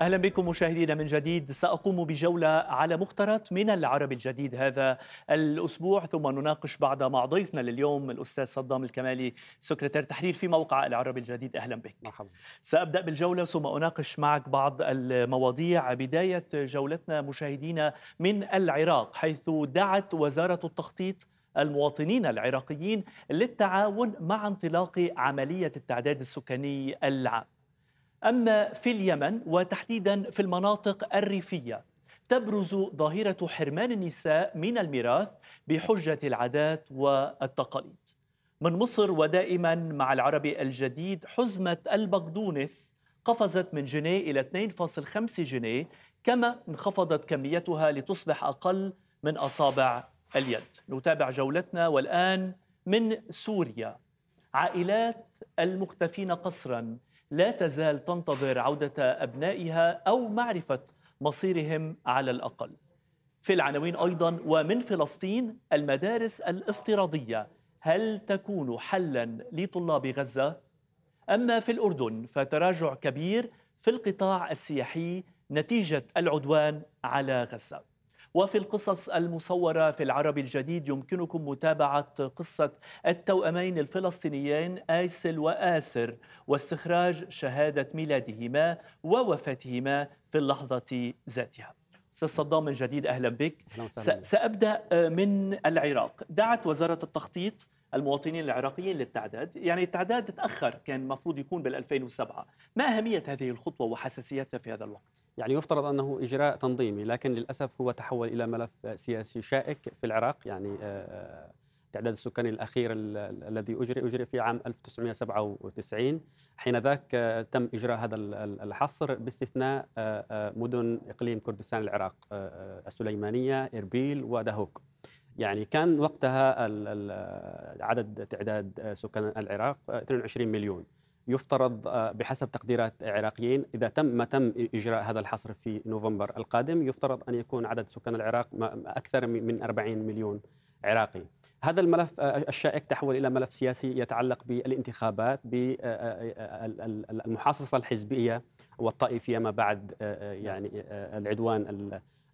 أهلا بكم مشاهدينا من جديد سأقوم بجولة على مقترات من العرب الجديد هذا الأسبوع ثم نناقش بعد مع ضيفنا لليوم الأستاذ صدام الكمالي سكرتير تحرير في موقع العرب الجديد أهلا بك مرحبا سأبدأ بالجولة ثم أناقش معك بعض المواضيع بداية جولتنا مشاهدينا من العراق حيث دعت وزارة التخطيط المواطنين العراقيين للتعاون مع انطلاق عملية التعداد السكاني العام أما في اليمن وتحديدا في المناطق الريفية تبرز ظاهرة حرمان النساء من الميراث بحجة العادات والتقاليد من مصر ودائما مع العربي الجديد حزمة البقدونس قفزت من جنيه إلى 2.5 جنيه كما انخفضت كميتها لتصبح أقل من أصابع اليد نتابع جولتنا والآن من سوريا عائلات المختفين قسراً لا تزال تنتظر عودة أبنائها أو معرفة مصيرهم على الأقل في العناوين أيضا ومن فلسطين المدارس الافتراضية هل تكون حلا لطلاب غزة؟ أما في الأردن فتراجع كبير في القطاع السياحي نتيجة العدوان على غزة وفي القصص المصورة في العربي الجديد يمكنكم متابعة قصة التوأمين الفلسطينيين آيسل وآسر واستخراج شهادة ميلادهما ووفاتهما في اللحظة ذاتها استاذ صدام من جديد اهلا بك أهلا سابدا آه، من العراق دعت وزاره التخطيط المواطنين العراقيين للتعداد يعني التعداد تاخر كان المفروض يكون بال2007 ما اهميه هذه الخطوه وحساسيتها في هذا الوقت يعني يفترض انه اجراء تنظيمي لكن للاسف هو تحول الى ملف سياسي شائك في العراق يعني التعداد آه، السكاني الاخير الذي اجري اجري في عام 1997 حين ذاك آه، تم اجراء هذا الحصر باستثناء آه، مدن اقليم كردستان العراق السليمانيه اربيل ودهوك يعني كان وقتها عدد تعداد سكان العراق 22 مليون يفترض آه، بحسب تقديرات عراقيين إذا تم ما تم إجراء هذا الحصر في نوفمبر القادم يفترض أن يكون عدد سكان العراق أكثر من 40 مليون عراقي هذا الملف آه، الشائك تحول إلى ملف سياسي يتعلق بالانتخابات بالمحاصصة آه، الحزبية والطائفية ما بعد يعني العدوان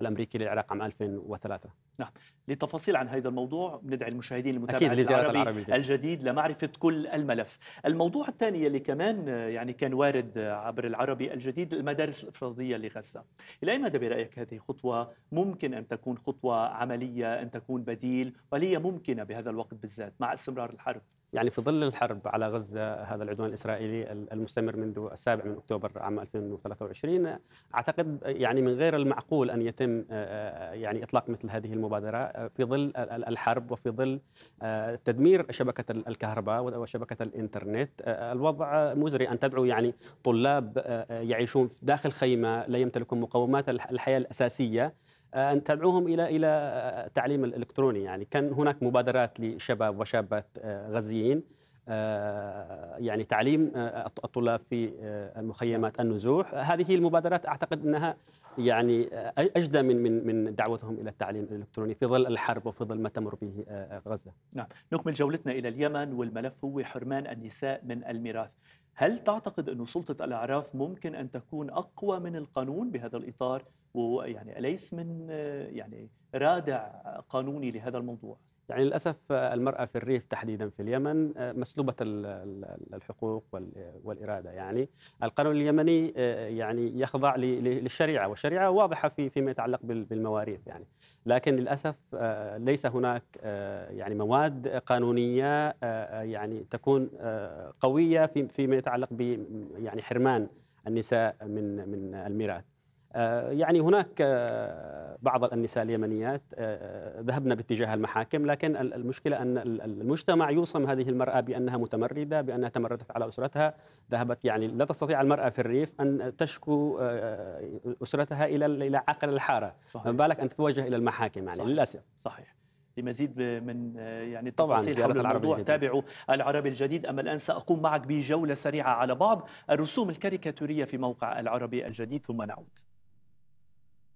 الامريكي للعراق عام 2003 نعم لتفاصيل عن هذا الموضوع ندعي المشاهدين المتابعين أكيد العربي, العربي الجديد لمعرفه كل الملف الموضوع الثاني اللي كمان يعني كان وارد عبر العربي الجديد المدارس الافتراضيه لغزه الى اي مدى برايك هذه خطوه ممكن ان تكون خطوه عمليه ان تكون بديل وهل هي ممكنه بهذا الوقت بالذات مع استمرار الحرب يعني في ظل الحرب على غزة هذا العدوان الإسرائيلي المستمر منذ السابع من أكتوبر عام 2023 أعتقد يعني من غير المعقول أن يتم آه، آه، يعني إطلاق مثل هذه المبادرة آه، في ظل الحرب وفي ظل تدمير شبكة الكهرباء وشبكة الإنترنت الوضع مزري أن تدعو يعني طلاب يعيشون داخل خيمة لا يمتلكون مقومات الحياة الأساسية آه، ان تدعوهم الى الى آه، التعليم الالكتروني يعني كان هناك مبادرات لشباب وشابات آه، غزيين يعني تعليم الطلاب في مخيمات النزوح هذه المبادرات اعتقد انها يعني اجدى من من من دعوتهم الى التعليم الالكتروني في ظل الحرب وفي ظل ما تمر به غزه. نعم، نكمل جولتنا الى اليمن والملف هو حرمان النساء من الميراث. هل تعتقد أن سلطة الأعراف ممكن أن تكون أقوى من القانون بهذا الإطار ويعني أليس من آه، يعني رادع قانوني لهذا الموضوع؟ يعني للاسف آه، المراه في الريف تحديدا في اليمن آه، مسلوبه الحقوق والاراده يعني القانون اليمني آه، يعني يخضع للشريعه والشريعه واضحه في فيما يتعلق بالمواريث يعني لكن للاسف ليس هناك يعني مواد قانونيه يعني تكون قويه فيما يتعلق ب يعني حرمان النساء من من الميراث آه، يعني هناك آه، بعض النساء اليمنيات آه، ذهبنا باتجاه المحاكم لكن المشكلة أن المجتمع يوصم هذه المرأة بأنها متمردة بأنها تمردت على أسرتها ذهبت يعني لا تستطيع المرأة في الريف أن تشكو أسرتها إلى إلى عقل الحارة من بالك أن تتوجه إلى المحاكم يعني للأسف صحيح لمزيد من يعني التفاصيل حول الموضوع تابعوا العربي الجديد أما الآن سأقوم معك بجولة سريعة على بعض الرسوم الكاريكاتورية في موقع العربي الجديد ثم نعود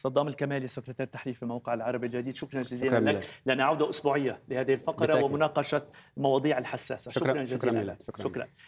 صدام الكمالي سكرتير التحرير في موقع العربي الجديد شكرا جزيلا شكرا لك لنعود أسبوعية لهذه الفقرة بتأكيد. ومناقشة المواضيع الحساسة شكرا, شكرا جزيلا شكرا, لك. شكرا, شكرا.